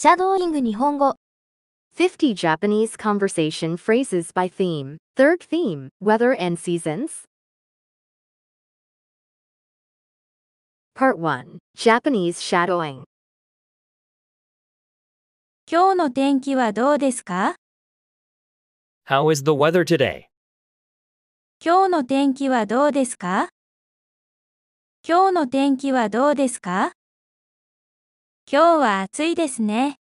シャドーイング日本語50 Japanese conversation phrases by theme. Third theme, weather and seasons. Part 1 Japanese shadowing. 今日の天気はどうですか How is the weather today? 今日の天気はどうですか今日の天気はどうですか今日は暑いですね。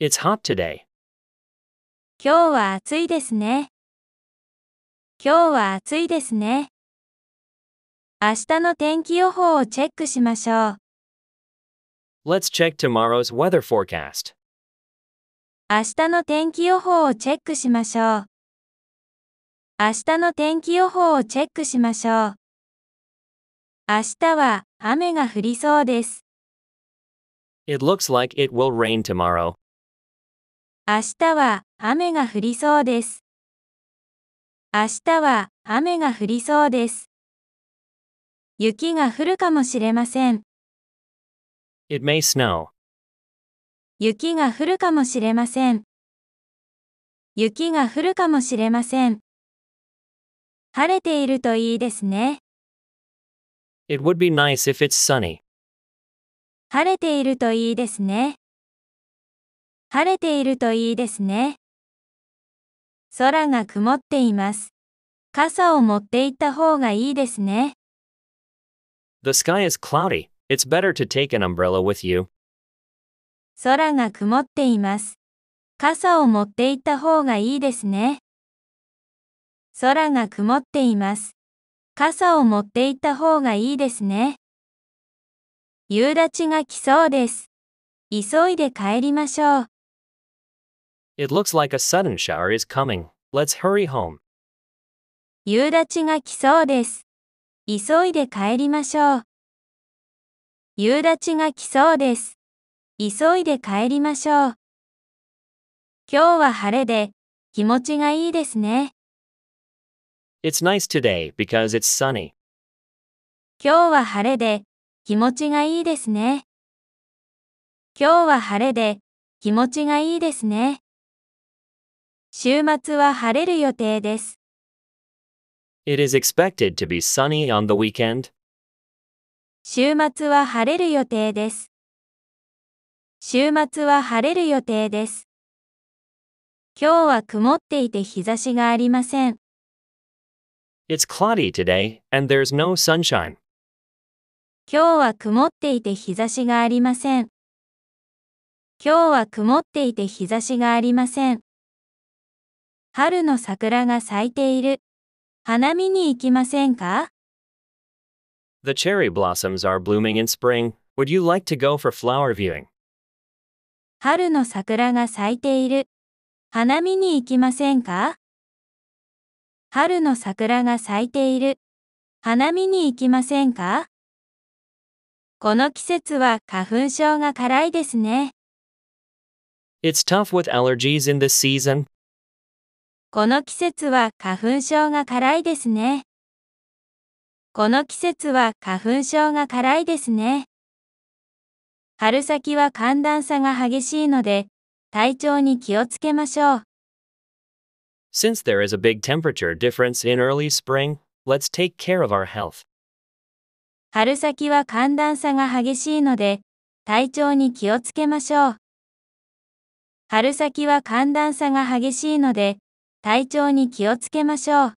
It's hot today. 今日は暑いですね。今日は暑いですね。明日の天気予報をチェックしましょう。Let's check tomorrow's weather forecast. 明日の天気予報をチェックしましょう。明日の天気予報をチェックしましょう。明日は雨が降りそうです。It looks like it will rain tomorrow. 明日は雨が降りそうです。明日は雨が降りそうです。雪が降るかもしれません。It may snow. 雪が降るかもしれません。雪が降るかもしれません。晴れているといいですね。It would be nice if it's sunny. 晴れているといいですね。晴れているといいですね。空が曇っています。傘を持って行った方がいいですね。The sky is cloudy. It's better to take an umbrella with you. 空が曇っています。傘を持って行った方がいいですね。空が曇っています。傘を持って行った方がいいですね。夕立が来そうです。急いで帰りましょう。It looks like a sudden shower is coming. Let's hurry home. 夕立が来そうです。急いで帰りましょう。夕立が来そうです。急いで帰りましょう。今日は晴れで気持ちがいいですね。It's nice today because it's sunny. 今日は晴れで気持ちがいいですね。今日は晴れで気持ちがいいですね。週末は晴れる予定です。It is expected to be sunny on the weekend. 週末は晴れる予定です。週末は晴れる予定です。今日は曇っていて日差しがありません。It's cloudy today, and there's no sunshine. 今日は曇っていて日差しがありません。今日は曇っていて日差しがありません。春の桜が咲いている。花見に行きませんか ?The cherry blossoms are blooming in spring. Would you like to go for flower viewing? 春の桜が咲いている。花見に行きませんか春の桜が咲いている。花見に行きませんかこの季節は花粉症が辛いですね。It's tough with allergies in this season. この季節は花粉症が辛いですね。この季節は花粉症が辛いですね。春先は寒暖差が激しいので、体調に気をつけましょう。Since there is a big temperature difference in early spring, let's take care of our health. 春先は寒暖差が激しいので、体調に気をつけましょう。春先は寒暖差が激しいので、体調に気をつけましょう。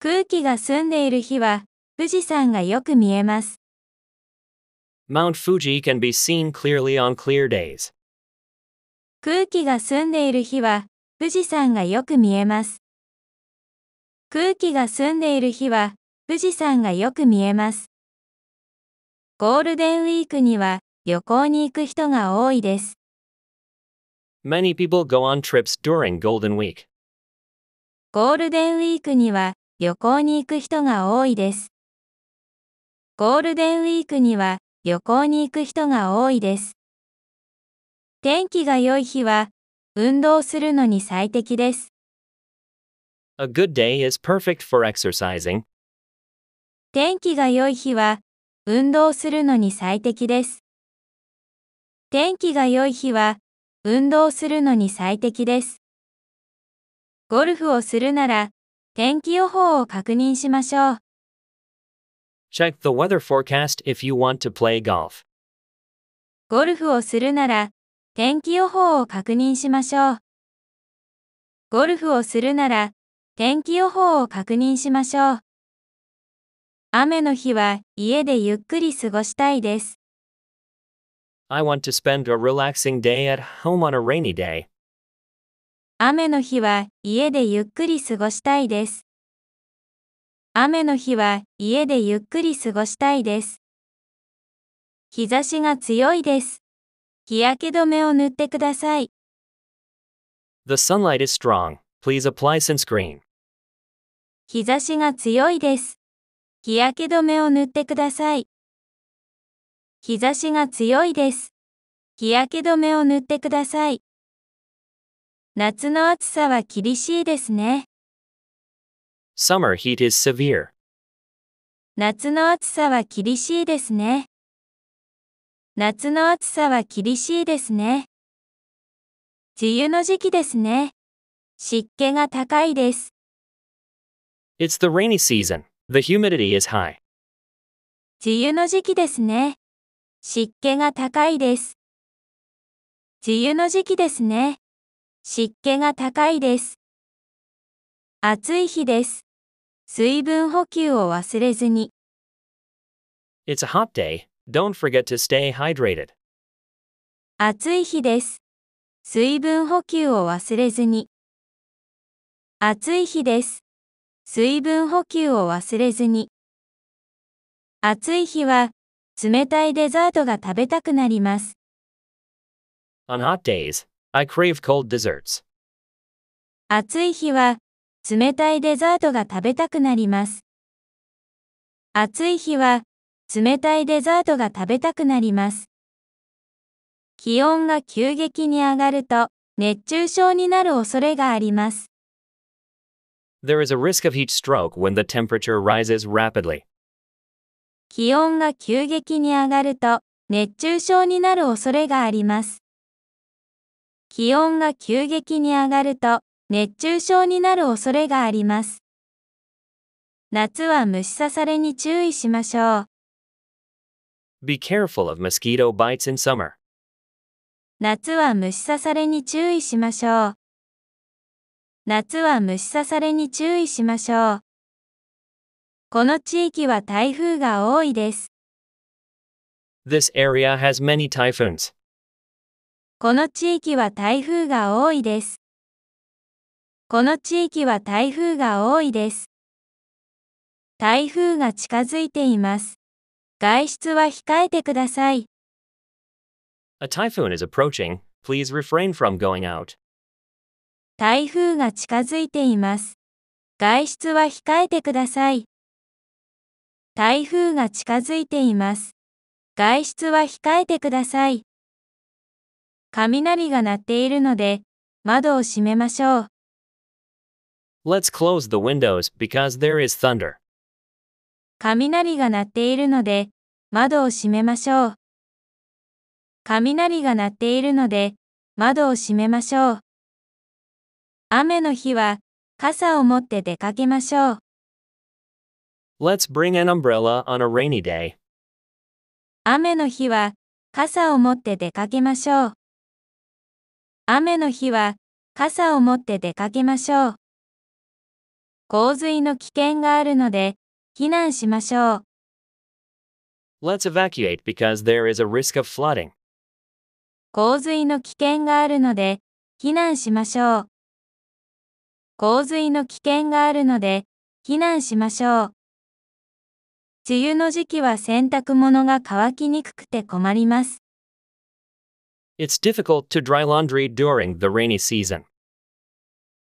空気が澄んでいる日は、富士山がよく見えます。Mount Fuji can be seen clearly on clear days. 空気が澄んでいる日は、富士山がよく見えます。空気が澄んでいる日は、富士山がよく見えます。ゴールデンウィークには旅行に行く人が多いです。Many people go on trips during Golden Week. ゴールデンウィークには旅行に行く人が多いです。ゴールデンウィークには旅行に行く人が多いです。天気が良い日は運動するのに最適です。A good day is perfect for exercising, 天気が良い日は、運動するのに最適です。天気が良い日は、運動するのに最適です。ゴルフをするなら、天気予報を確認しましょう。Check the weather forecast if you want to play golf. ゴルフをするなら、天気予報を確認しましょう。ゴルフをするなら、天気予報を確認しましょう。雨の日は家でゆっくり過ごしたいです。I want to spend a relaxing day at home on a rainy day. 雨の日は家でゆっくり過ごしたいです。雨の日は家でゆっくり過ごしたいです。日差しが強いです。日焼け止めを塗ってください。The sunlight is strong. Please apply sunscreen. 日差しが強いです。日焼け止めを塗ってください。日差しが強いです。日焼け止めを塗ってください。夏の暑さは厳しいですね。Summer heat is severe. 夏の暑さは厳しいですね。夏の暑さは厳しいですね。梅雨の時期ですね。湿気が高いです。It's the rainy season. The humidity is high. 梅雨の時期ですね。湿気が高いです。梅雨の時期ですね。湿気が高いです。暑い日です。水分補給を忘れずに。It's a hot day. Don't forget to stay hydrated. 暑い日です。水分補給を忘れずに。暑い日です。水分補給を忘れずに。暑い日は、冷たいデザートが食べたくなります。On hot days, I crave cold desserts. 暑い日は、冷たいデザートが食べたくなります。暑い日は、冷たいデザートが食べたくなります。気温が急激に上がると、熱中症になる恐れがあります。there is a risk of heat stroke when the temperature rises rapidly. 気温が急激に上がると熱中症になる恐れがあります。気温が急激に上がると熱中症になる恐れがあります。夏は虫刺されに注意しましょう。Be careful of mosquito bites in summer. 夏は虫刺されに注意しましょう。夏は虫刺されに注意しましょう。この地域は台風が多いです。This area has many typhoons. この地域は台風が多いです。この地域は台風が多いです。台風が近づいています。外出は控えてください。A typhoon is approaching. Please refrain from going out. 台風が近づいています。外出は控えてください。台風が近づいています。外出は控えてください。雷が鳴っているので、窓を閉めましょう。Let's close the windows because there is thunder. 雷が鳴っているので、窓を閉めましょう。雷が鳴っているので、窓を閉めましょう。雨の日は傘を持って出かけましょう。Let's bring an umbrella on a rainy day. 雨の日は傘を持って出かけましょう。雨の日は傘を持って出かけましょう。洪水の危険があるので避難しましょう。Let's evacuate because there is a risk of flooding. 洪水の危険があるので避難しましょう。洪水の危険があるので、避難しましょう。梅雨の時期は洗濯物が乾きにくくて困ります。It's difficult to dry laundry during the rainy season.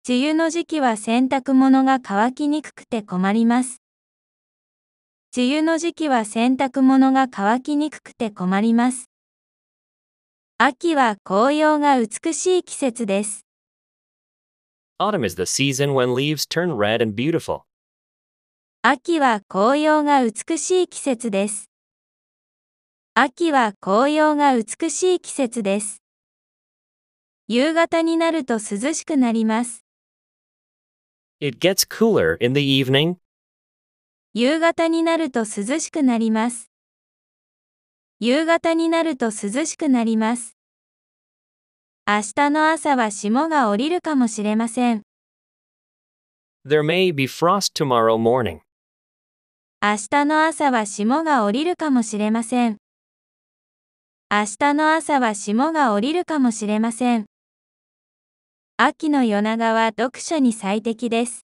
梅雨の時期は洗濯物が乾きにくくて困ります。梅雨の時期は洗濯物が乾きにくくて困ります。秋は紅葉が美しい季節です。Autumn is the season when leaves turn red and beautiful. 秋は紅葉が美しい季節です。秋は紅葉が美しい季節です。夕方になると涼しくなります。It gets cooler in the evening. 夕方になると涼しくなります。夕方になると涼しくなります。明日の朝は霜が降りるかもしれません。There may be frost tomorrow morning. 明日の朝は霜が降りるかもしれません。明日の朝は霜が降りるかもしれません。秋の夜長は読書に最適です。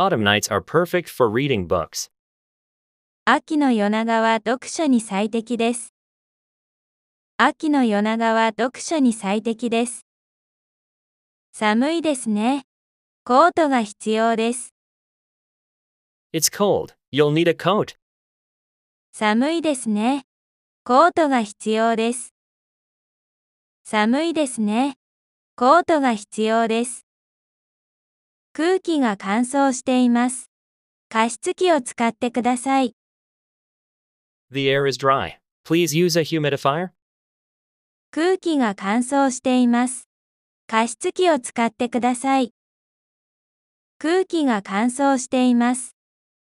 Autumn nights are perfect for reading books. 秋の夜長は読書に最適です。秋の夜長は読書に最適です。寒いですね。コートが必要です。It's cold. You'll need a coat. 寒いですね。コートが必要です。寒いですね。コートが必要です。空気が乾燥しています。加湿器を使ってください。The air is dry. Please use a humidifier. 空気が乾燥しています。加湿器を使ってください。空気が乾燥しています。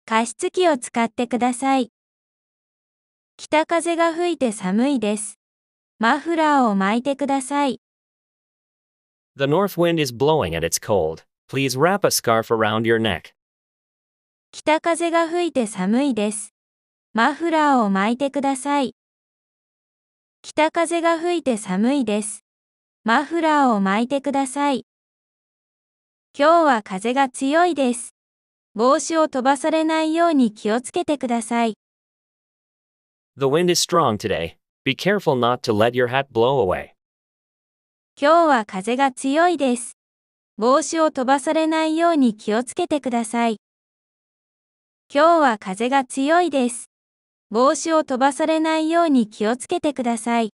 加湿器を使ってください。北風が吹いて寒いです。マフラーを巻いてください。The north wind is blowing and it's cold. Please wrap a scarf around your neck. 北風が吹いて寒いです。マフラーを巻いてください。北風が吹いて寒いです。マフラーを巻いてください。今日は風が強いです。帽子を飛ばされないように気をつけてください。The wind is strong today. Be careful not to let your hat blow away. 今日は風が強いです。帽子を飛ばされないように気をつけてください。今日は風が強いです。帽子を飛ばされないように気をつけてください。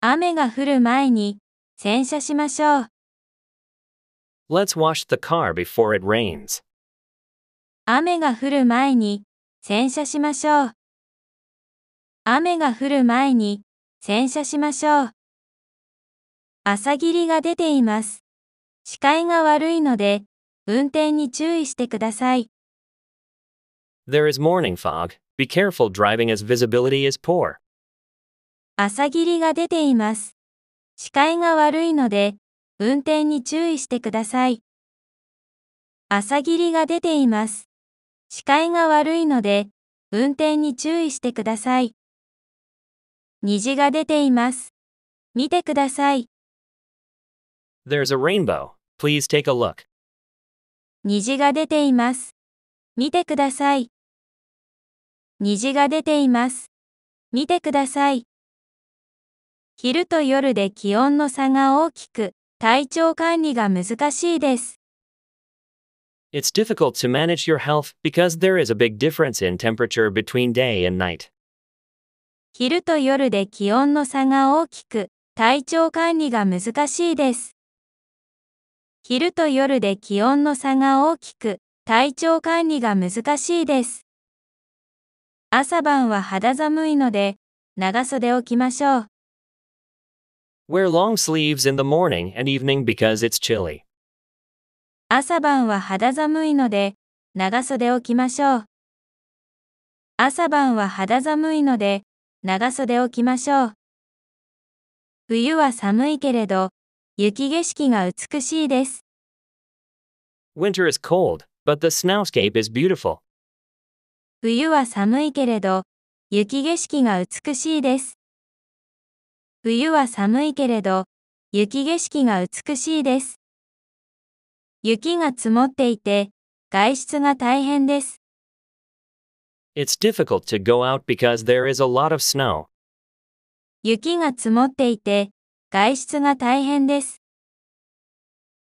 雨が降る前に洗車しましょう。Let's wash the car before it rains. 雨が降る前に洗車しましょう。雨が降る前に洗車しましょう。朝霧が出ています。視界が悪いので運転に注意してください。There is morning fog, Be careful driving as visibility is poor. 朝霧が出ています。視界が悪いので、運転に注意してください。朝霧が出ています。視界が悪いので、運転に注意してください。虹が出ています。見てください。There's a rainbow. Please take a look. 虹が出ています。見てください。虹が出ています。見てください。昼と夜で気温の差が大きく、体調管理が難しいです。It's difficult to manage your health because there is a big difference in temperature between day and night. 昼と夜で気温の差が大きく、体調管理が難しいです。昼と夜で気温の差が大きく、体調管理が難しいです。朝晩は肌寒いので、長袖を着ましょう。Wear long sleeves in the morning and evening because it's chilly. 朝晩は肌寒いので、長袖を着ましょう。朝晩は肌寒いので、長袖を着ましょう。冬は寒いけれど、雪景色が美しいです。Winter is cold, but the snowscape is beautiful. 冬は寒いけれど、雪景色が美しいです。冬は寒いけれど、雪景色が美しいです。雪が積もっていて、外出が大変です。It's difficult to go out because there is a lot of snow. 雪が積もっていて、外出が大変です。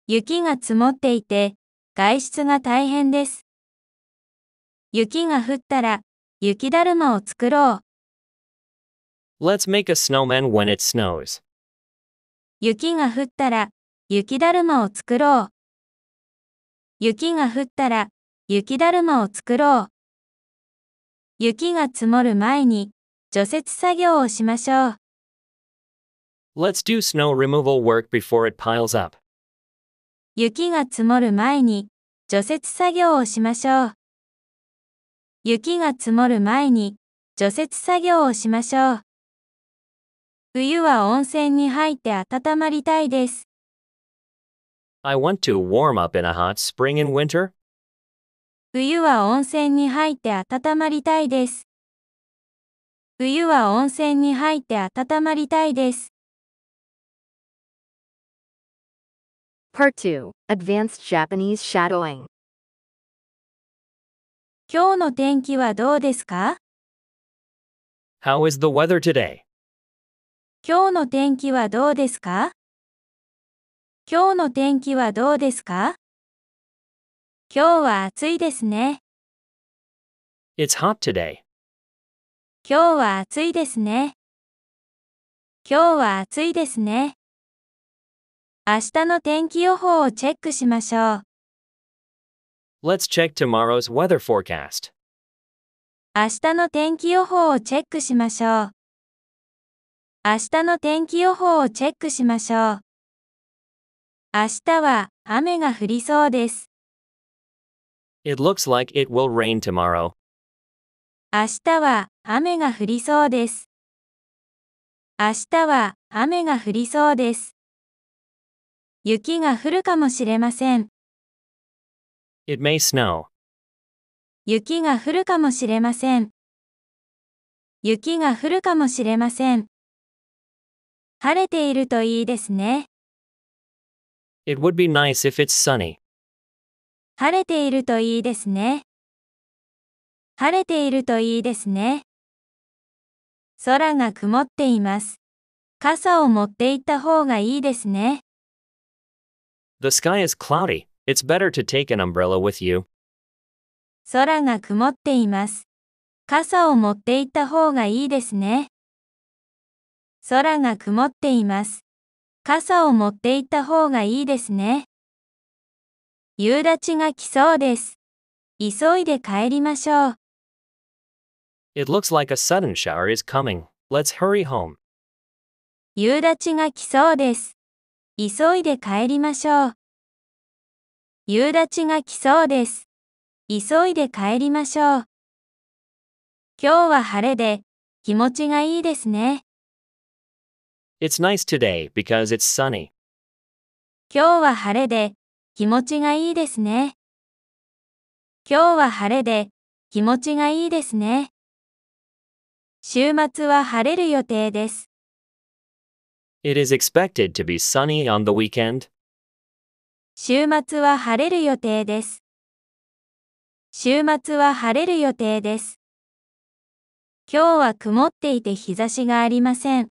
雪が積もっていて、外出が大変です。雪が降ったら、雪だるまを作ろう。Let's make a snowman when it snows. 雪が降ったら、雪だるまを作ろう。雪が降ったら、雪だるまを作ろう。雪が積もる前に、除雪作業をしましょう。Let's do snow removal work before it piles up. 雪が積もる前に、除雪作業をしましょう。雪が積もる前に除雪作業をしましょう。冬は温泉に入って温まりたいです。I want to warm up in a hot spring in winter. 冬は温泉に入って温まりたいです。冬は温泉に入って温まりたいです。Part 2 Advanced Japanese Shadowing 今日の天気はどうですか ?How is the weather today? 今日の天気はどうですか今日の天気はどうですか今日は暑いですね。It's hot today. 今日は暑いですね。今日は暑いですね。明日の天気予報をチェックしましょう。Let's check tomorrow's weather forecast. 明日の天気予報をチェックしましょう。明日の天気予報をチェックしましょう。明日は雨が降りそうです。It looks like it will rain tomorrow. 明日は雨が降りそうです。明日は雨が降りそうです。雪が降るかもしれません。It may snow. 雪が降るかもしれません。雪が降るかもしれません。晴れているといいですね。It would be nice if it's sunny. 晴れているといいですね。晴れているといいですね。空が曇っています。傘を持っていった方がいいですね。The sky is cloudy. It's better to take an umbrella with you. 空が曇っています。傘を持って行った方がいいですね。空が曇っています。傘を持って行った方がいいですね。夕立が来そうです。急いで帰りましょう。It looks like a sudden shower is coming. Let's hurry home. 夕立が来そうです。急いで帰りましょう。夕立が来そうです。急いで帰りましょう。今日は晴れで気持ちがいいですね。It's nice today because it's sunny. 今日は晴れで気持ちがいいですね。今日は晴れで気持ちがいいですね。週末は晴れる予定です。It is expected to be sunny on the weekend. 週末は晴れる予定です。週末は晴れる予定です。今日は曇っていて日差しがありません。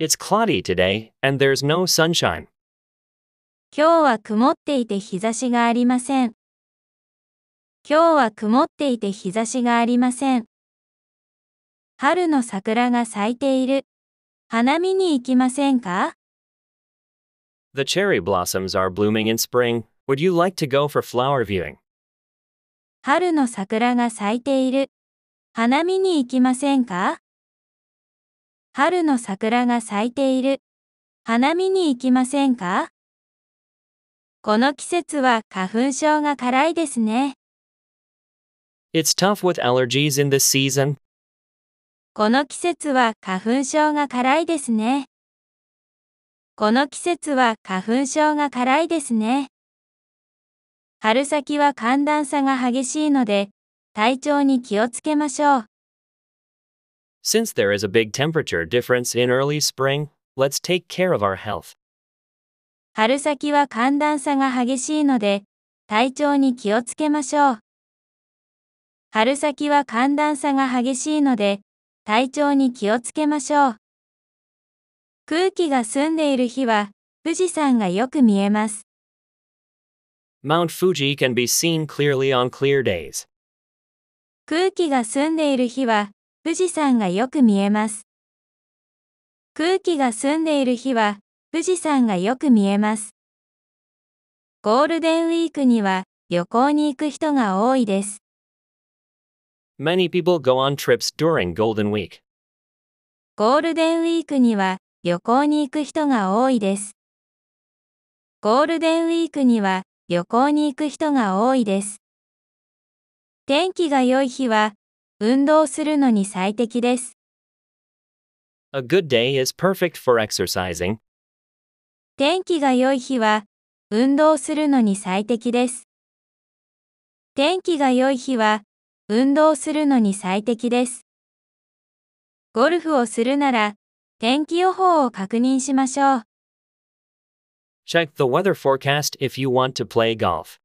It's cloudy today, and there's no sunshine. 今日は曇っていて日差しがありません。今日は曇っていて日差しがありません。春の桜が咲いている。花見に行きませんか The cherry blossoms are blooming in spring. Would you like to go for flower viewing? 春の桜が咲いている。花見に行きませんか春の桜が咲いている。花見に行きませんかこの季節は花粉症が辛いですね。It's tough with allergies in this season. この季節は花粉症が辛いですね。この季節は花粉症が辛いですね。春先は寒暖差が激しいので、体調に気をつけましょう。Since there is a big temperature difference in early spring, let's take care of our health. 春先は寒暖差が激しいので、体調に気をつけましょう。春先は寒暖差が激しいので、体調に気をつけましょう。空気が澄んでいる日は、富士山がよく見えます。Mount Fuji can be seen clearly on clear days. 空気が澄んでいる日は、富士山がよく見えます。空気が澄んでいる日は、富士山がよく見えます。ゴールデンウィークには、旅行に行く人が多いです。Many people go on trips during Golden Week. ゴールデンウィークには、旅行に行く人が多いです。ゴールデンウィークには旅行に行く人が多いです。天気が良い日は運動するのに最適です。A good day is perfect for exercising. 天気が良い日は運動するのに最適です。天気が良い日は運動するのに最適です。ゴルフをするなら天気予報を確認しましょう。Check the weather forecast if you want to play golf.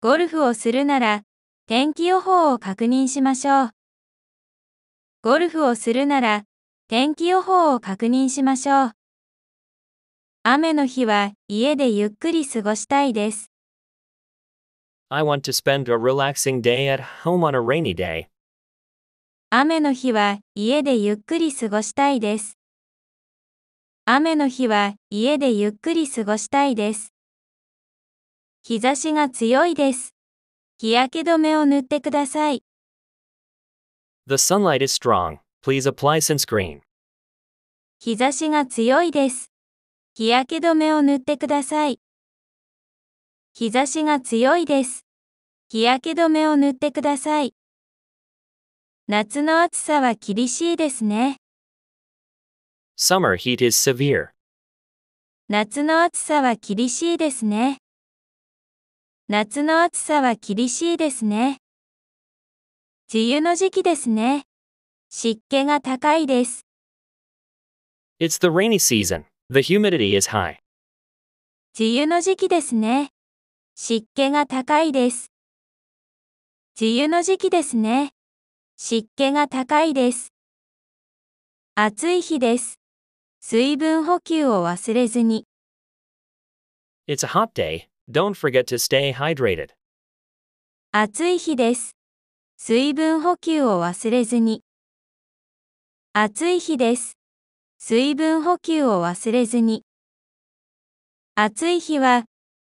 ゴルフをするなら、天気予報を確認しましょう。ゴルフをするなら、天気予報を確認しましょう。雨の日は家でゆっくり過ごしたいです。I want to spend a relaxing day at home on a rainy day. 雨の日は家でゆっくり過ごしたいです。雨の日は家でゆっくり過ごしたいです。日差しが強いです。日焼け止めを塗ってください。The sunlight is strong. Please apply sunscreen. 日差しが強いです。日焼け止めを塗ってください。日差しが強いです。日焼け止めを塗ってください。夏の暑さは厳しいですね。Summer heat is severe. 夏の暑さは厳しいですね。夏の暑さは厳しいですね。梅雨の時期ですね。湿気が高いです。It's the rainy season. The humidity is high. 梅雨の時期ですね。湿気が高いです。梅雨の時期ですね。湿気が高いです。暑い日です。水分補給を忘れずに。It's a hot day. Don't forget to stay hydrated. 暑い日です。水分補給を忘れずに。暑い日です。水分補給を忘れずに。暑い日は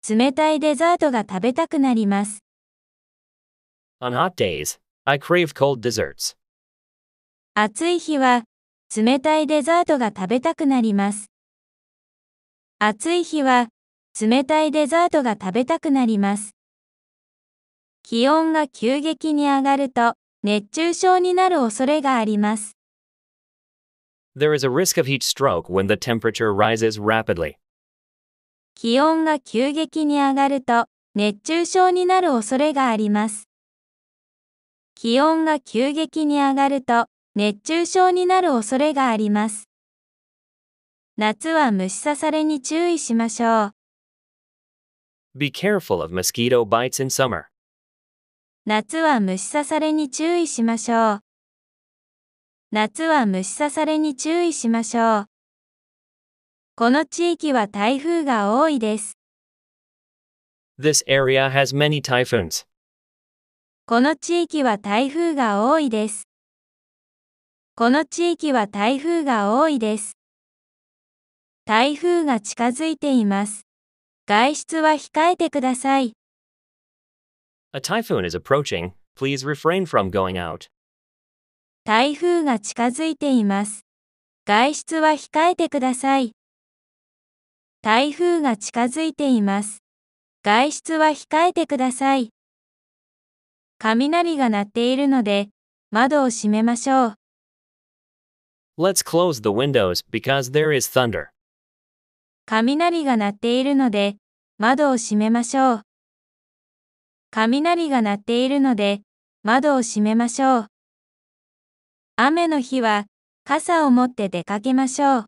冷たいデザートが食べたくなります。On hot days, I crave cold desserts. 暑い日は冷たいデザートが食べたくなります。暑い日は冷たいデザートが食べたくなります。気温が急激に上がると熱中症になる恐れがあります。There is a risk of heat stroke when the temperature rises rapidly. 気温が急激に上がると熱中症になる恐れがあります。気温が急激に上がると熱中症になる恐れがあります。夏は虫刺されに注意しましょう。Be careful of mosquito bites in summer. 夏は虫刺されに注意しましょう。夏は虫刺されに注意しましょう。この地域は台風が多いです。This area has many typhoons. この地域は台風が多いです。この地域は台風が多いです。台風が近づいています。外出は控えてください。A typhoon is approaching. Please refrain from going out. 台風が近づいています。外出は控えてください。台風が近づいています。外出は控えてください。雷が鳴っているので、窓を閉めましょう。Let's close the windows because there is thunder. 雷が鳴っているので、窓を閉めましょう。雷が鳴っているので、窓を閉めましょう。雨の日は、傘を持って出かけましょう。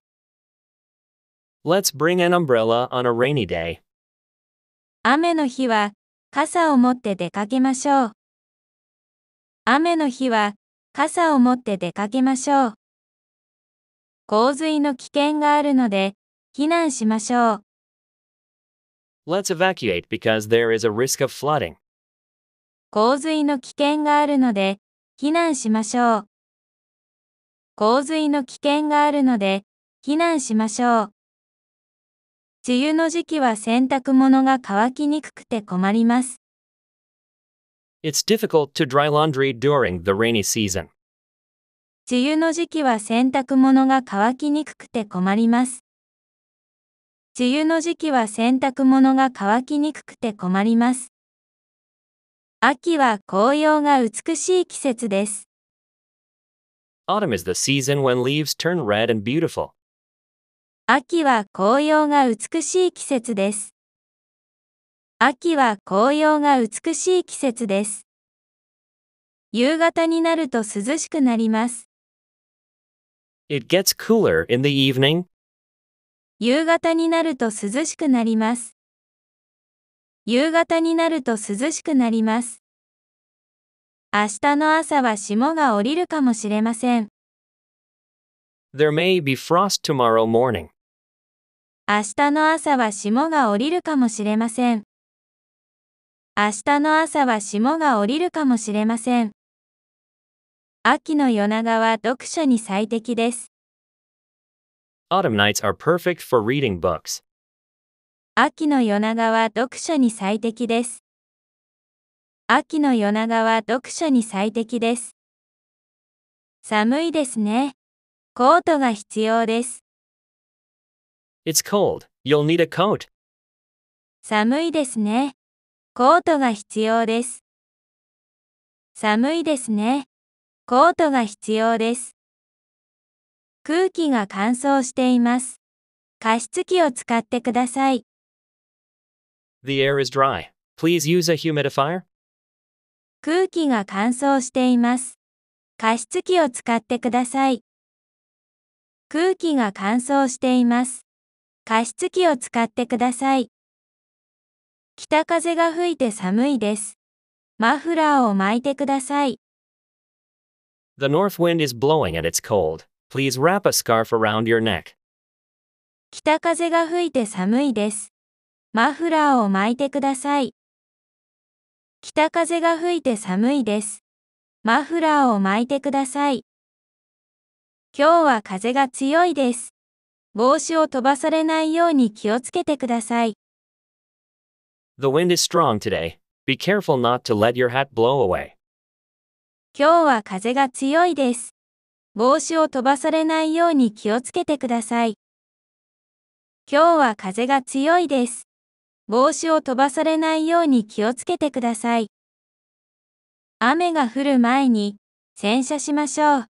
Let's bring an umbrella on a rainy day. 雨の日は、傘を持って出かけましょう。雨の日は傘を持って出かけましょう。洪水の危険があるので避難しましょう。Let's evacuate because there is a risk of flooding. 洪水の危険があるので避難しましょう。洪水の危険があるので避難しましょう。梅雨の時期は洗濯物が乾きにくくて困ります。It's difficult to dry laundry during the rainy season. 梅雨の時期は洗濯物が乾きにくくて困ります。梅雨の時期は洗濯物が乾きにくくて困ります。秋は紅葉が美しい季節です。Autumn is the season when leaves turn red and beautiful. 秋は紅葉が美しい季節です。秋は紅葉が美しい季節です。夕方になると涼しくなります。It gets cooler in the evening. 夕方になると涼しくなります。夕方になると涼しくなります。明日の朝は霜が降りるかもしれません。There may be frost tomorrow morning. 明日の朝は霜が降りるかもしれません。明日の朝は霜が降りるかもしれません。秋の夜長は読書に最適です。Autumn nights are perfect for reading books. 秋の夜長は読書に最適です。秋の夜長は読書に最適です。寒いですね。コートが必要です。It's cold. You'll need a coat. 寒いですね。コートが必要です。寒いですね。コートが必要です。空気が乾燥しています。加湿器を使ってください。The air is dry. Please use a humidifier. 空気が乾燥しています。加湿器を使ってください。空気が乾燥しています。加湿器を使ってください。北風が吹いて寒いです。マフラーを巻いてください。The north wind is blowing and it's cold. Please wrap a scarf around your neck. 北風が吹いて寒いです。マフラーを巻いてください。北風が吹いて寒いです。マフラーを巻いてください。今日は風が強いです。帽子を飛ばされないように気をつけてください。The wind is strong today. Be careful not to let your hat blow away. 今日は風が強いです。帽子を飛ばされないように気をつけてください。今日は風が強いです。帽子を飛ばされないように気をつけてください。雨が降る前に洗車しましょう。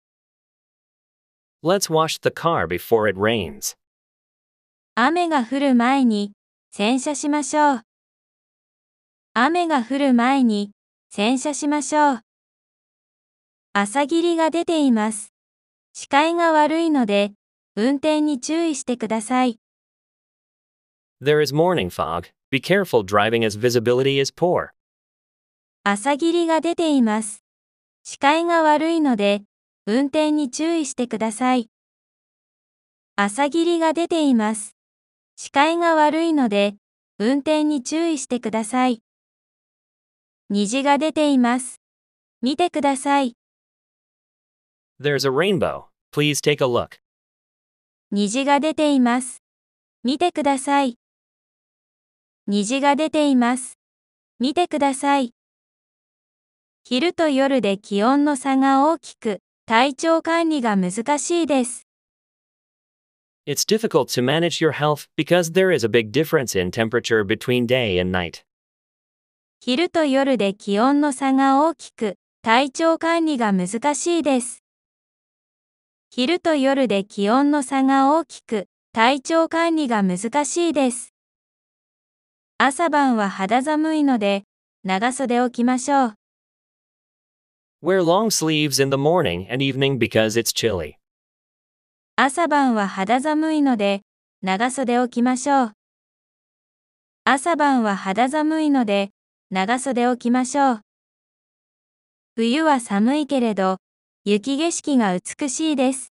Let's wash the car before it rains. 雨が降る前に洗車しましょう。雨が降る前に洗車しましょう。朝霧が出ています。視界が悪いので、運転に注意してください。There is morning fog. Be careful driving as visibility is poor. 朝霧が出ています。視界が悪いので、運転に注意してください。朝霧が出ています。視界が悪いので、運転に注意してください。虹が出ています。見てください。There's a rainbow. Please take a look. 虹が出ています。見てください。虹が出ています。見てください。昼と夜で気温の差が大きく、体調管理が難しいです。It's difficult to manage your health because there is a big difference in temperature between day and night. 昼と夜で気温の差が大きく、体調管理が難しいです。昼と夜で気温の差が大きく、体調管理が難しいです。朝晩は肌寒いので、長袖を着ましょう。Wear long sleeves in the morning and evening because it's chilly. 朝晩は肌寒いので、長袖を着ましょう。朝晩は肌寒いので、長袖を着ましょう。冬は寒いけれど、雪景色が美しいです。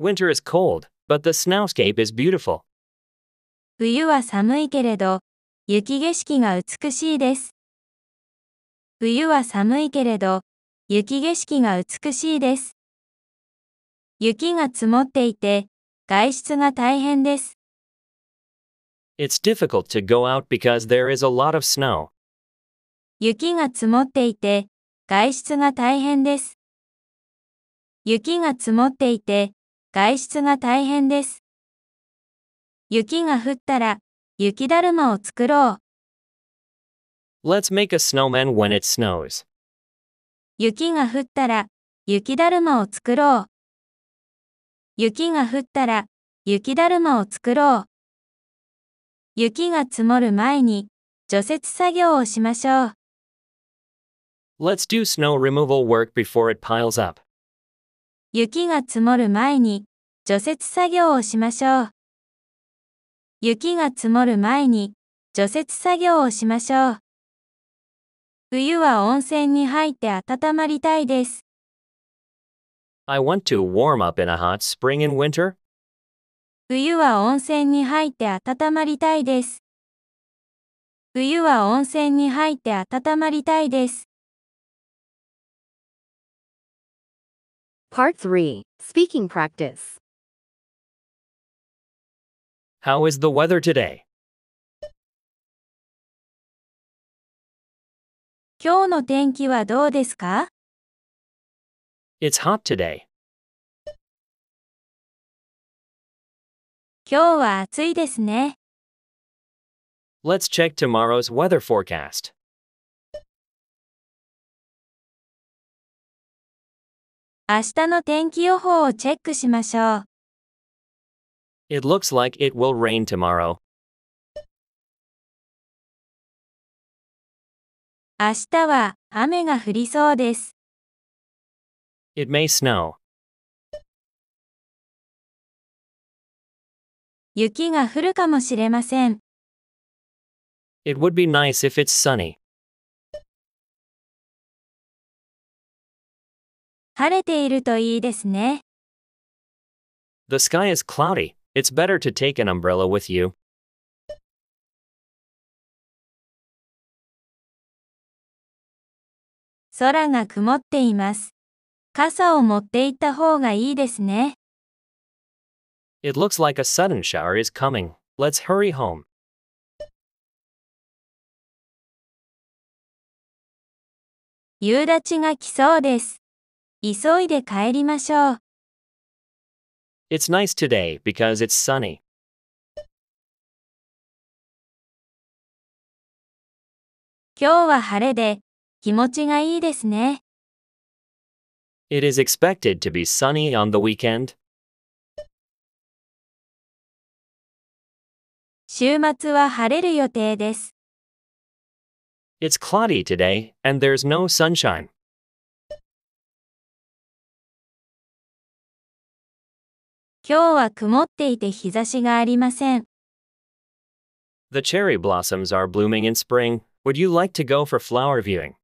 Winter is cold, but the snowscape is beautiful. 冬は寒いけれど、雪景色が美しいです。冬は寒いけれど、雪景色が美しいです。雪が積もっていて、外出が大変です。It's difficult to go out because there is a lot of snow. 雪が積もっていて、外出が大変です。雪が積もっていて、外出が大変です。雪が降ったら、雪だるまを作ろう。Let's make a snowman when it snows. 雪が降ったら、雪だるまを作ろう。雪が降ったら、雪だるまを作ろう。雪が積もる前に除雪作業をしましょう。Let's do snow removal work before it piles up. 雪が積もる前に除雪作業をしましょう。雪が積もる前に除雪作業をしましょう。冬は温泉に入って温まりたいです。I want to warm up in a hot spring and winter. 冬は温泉に入って温まりたいです。冬は温泉に入って温まりたいです。Part 3 Speaking Practice How is the weather today? 今日の天気はどうですか It's hot today. 今日は暑いですね。Let's check tomorrow's weather forecast. 明日の天気をチェックしましょう。It looks like it will rain tomorrow. 明日は雨が降りそうです。It may snow. 雪が降るかもしれません。It would be nice if it's sunny. 晴れているといいですね。The sky is cloudy. It's better to take an umbrella with you. 空が曇っています。傘を持っていった方がいいですね。It looks like a sudden shower is coming. Let's hurry home. It's nice today because it's sunny. It is expected to be sunny on the weekend. 週末は晴れる予定です。It's cloudy today, and there's no sunshine. 今日は曇っていて日差しがありません。The cherry blossoms are blooming in spring. Would you like to go for flower viewing?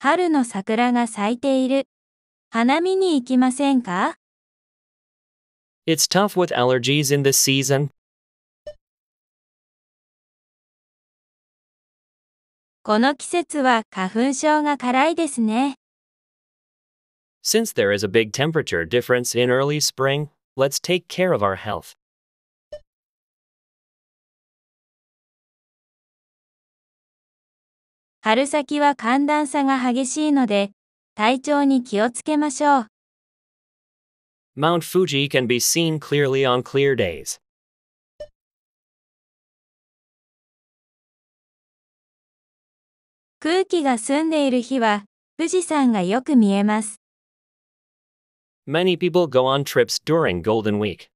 春の桜が咲いている。花見に行きませんか It's tough with allergies in this season. この季節は花粉症が辛いですね。Since there is a big temperature difference in early spring, let's take care of our health. 春先は寒暖差が激しいので、体調に気をつけましょう。Mount Fuji can be seen clearly on clear days. Many people go on trips during Golden Week.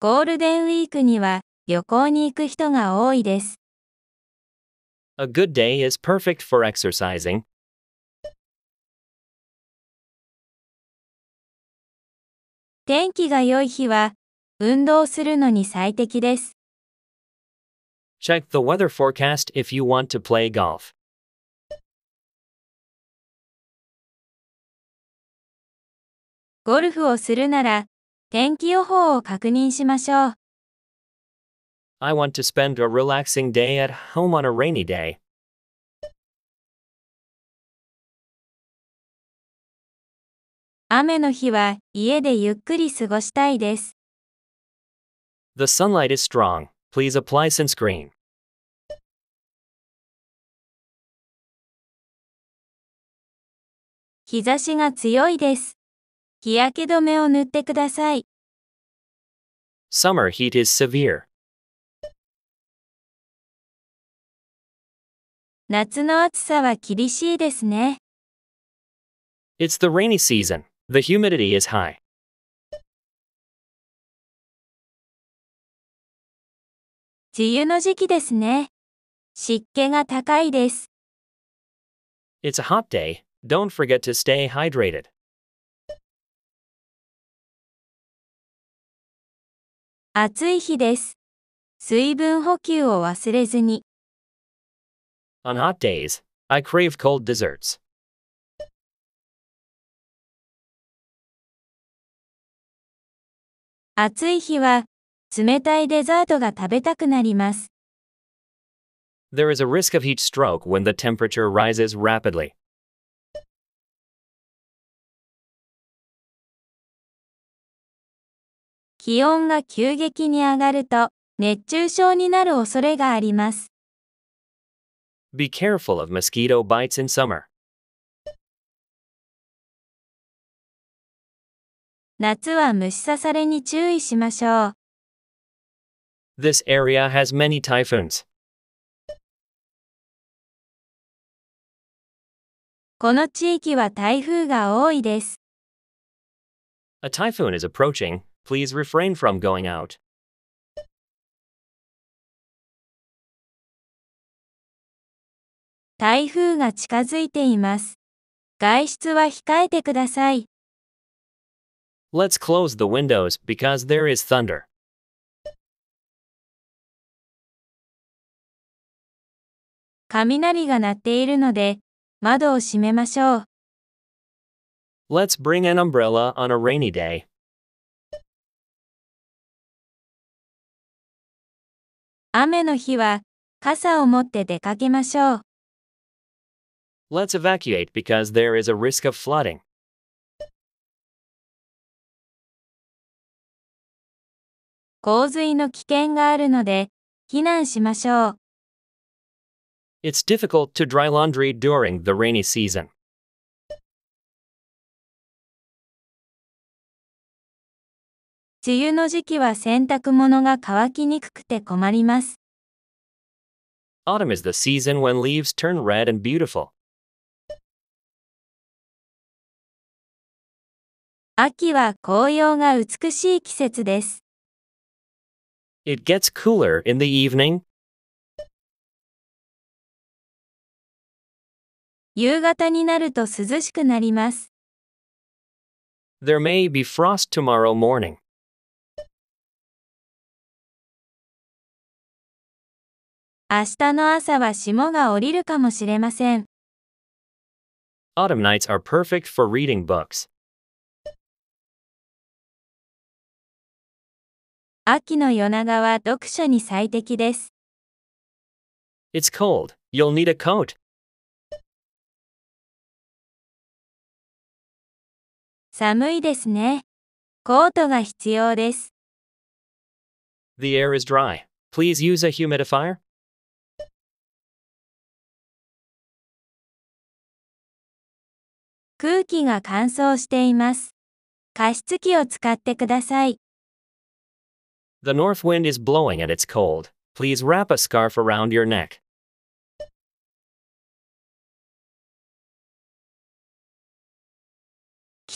ゴールデンウィークには旅行に行く人が多いです。A good day is perfect for exercising. 天気が良い日は運動するのに最適です。Check the weather forecast if you want to play golf. ゴルフをするなら天気予報を確認しましょう。I want to spend a relaxing day at home on a rainy day. The sunlight is strong. Please apply sunscreen. Summer heat is severe. 夏の暑さは厳しいですね。It's the rainy season. The humidity is high. 梅雨の時期ですね。湿気が高いです。It's a hot day. Don't forget to stay hydrated. 暑い日です。水分補給を忘れずに。On hot days, I crave cold desserts. There is a risk of heat stroke when the temperature rises rapidly. 気温が急激に上がると熱中症になる恐れがあります。Be careful of mosquito bites in summer. 夏は虫刺されに注意しましょう。This area has many typhoons. この地域は台風が多いです。A typhoon is approaching. Please refrain from going out. 台風が近づいています。外出は控えてください。Let's close the windows because there is thunder. 雷が鳴っているので、窓を閉めましょう。Let's bring an umbrella on a rainy day. 雨の日は傘を持って出かけましょう。Let's evacuate because there is a risk of flooding. It's difficult to dry laundry during the rainy season. 梅雨の時期は洗濯物が乾きにくくて困ります。Autumn is the season when leaves turn red and beautiful. 秋は紅葉が美しい季節です。It gets cooler in the evening. 夕方になると涼しくなります。There may be frost tomorrow morning. 明日の朝は霜が降りるかもしれません。Autumn nights are perfect for reading books. 秋の夜長は読書に最適です。It's cold. You'll need a coat. 寒いですね。コートが必要です。The air is dry. Please use a humidifier. 空気が乾燥しています。加湿器を使ってください。The north wind is blowing and it's cold. Please wrap a scarf around your neck.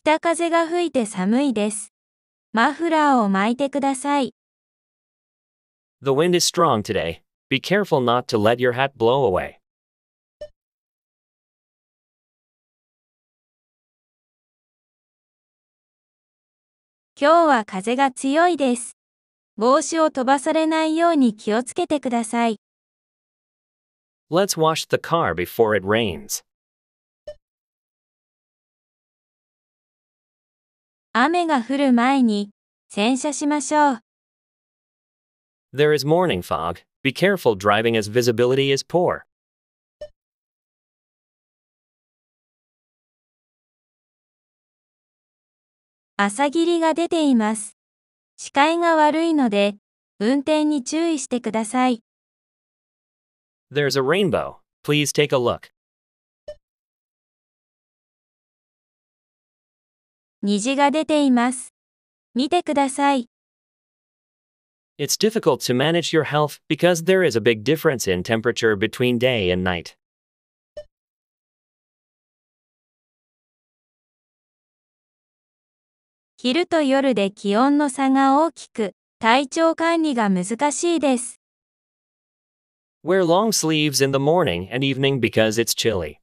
The wind is strong today. Be careful not to let your hat blow away. 今日は風が強いです。帽子を飛ばされないように気をつけてください。Let's wash the car before it rains. 雨が降る前に洗車しましょう。There is morning fog. Be careful driving as visibility is poor. 朝霧が出ています。視界が悪いので、運転に注意してください。There's a rainbow. Please take a look. 虹が出ています。見てください。It's difficult to manage your health because there is a big difference in temperature between day and night. 昼と夜で気温の差が大きく、体調管理が難しいです。Wear long sleeves in the morning and evening because it's chilly.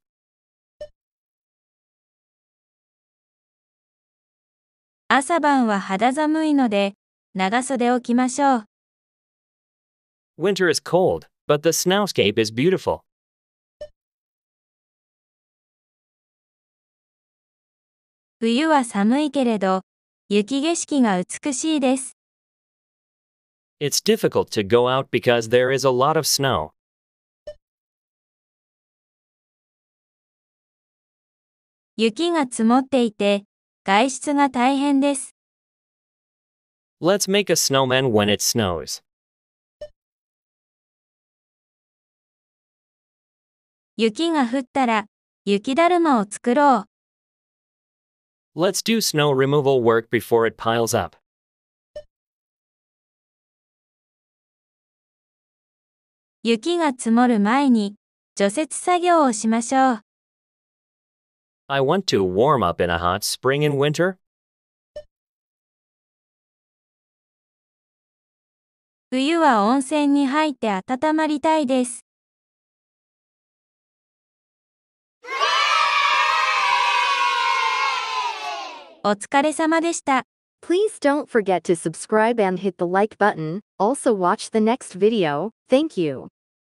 朝晩は肌寒いので、長袖を着ましょう。Winter is cold, but the snowscape is beautiful. 冬は寒いけれど、雪景色が美しいです。It's difficult to go out because there is a lot of snow. 雪が積もっていて、外出が大変です。Let's make a snowman when it snows. 雪が降ったら、雪だるまを作ろう。Let's do snow removal work before it piles up. I want to warm up in a hot spring and winter. I お疲れ様でした。Please don't forget to subscribe and hit the like button. Also watch the next video. Thank you.